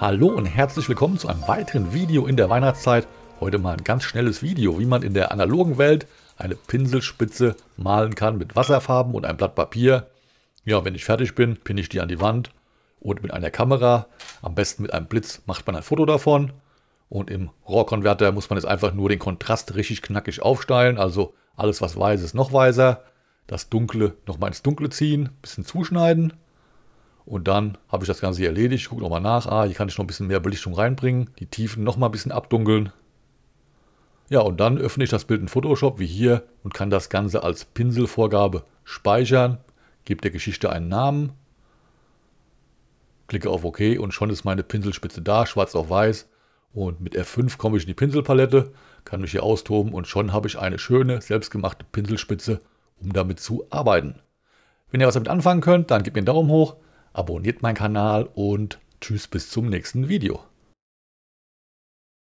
Hallo und herzlich willkommen zu einem weiteren Video in der Weihnachtszeit. Heute mal ein ganz schnelles Video, wie man in der analogen Welt eine Pinselspitze malen kann mit Wasserfarben und einem Blatt Papier. Ja, wenn ich fertig bin, pinne ich die an die Wand und mit einer Kamera, am besten mit einem Blitz, macht man ein Foto davon. Und im Rohrkonverter muss man jetzt einfach nur den Kontrast richtig knackig aufsteilen, also alles was weiß ist noch weißer, das Dunkle nochmal ins Dunkle ziehen, bisschen zuschneiden und dann habe ich das Ganze hier erledigt. Ich gucke nochmal nach. Ah, hier kann ich noch ein bisschen mehr Belichtung reinbringen. Die Tiefen nochmal ein bisschen abdunkeln. Ja, und dann öffne ich das Bild in Photoshop, wie hier, und kann das Ganze als Pinselvorgabe speichern. Gebe der Geschichte einen Namen. Klicke auf OK und schon ist meine Pinselspitze da, schwarz auf weiß. Und mit F5 komme ich in die Pinselpalette, kann mich hier austoben und schon habe ich eine schöne, selbstgemachte Pinselspitze, um damit zu arbeiten. Wenn ihr was damit anfangen könnt, dann gebt mir einen Daumen hoch abonniert meinen Kanal und tschüss bis zum nächsten Video.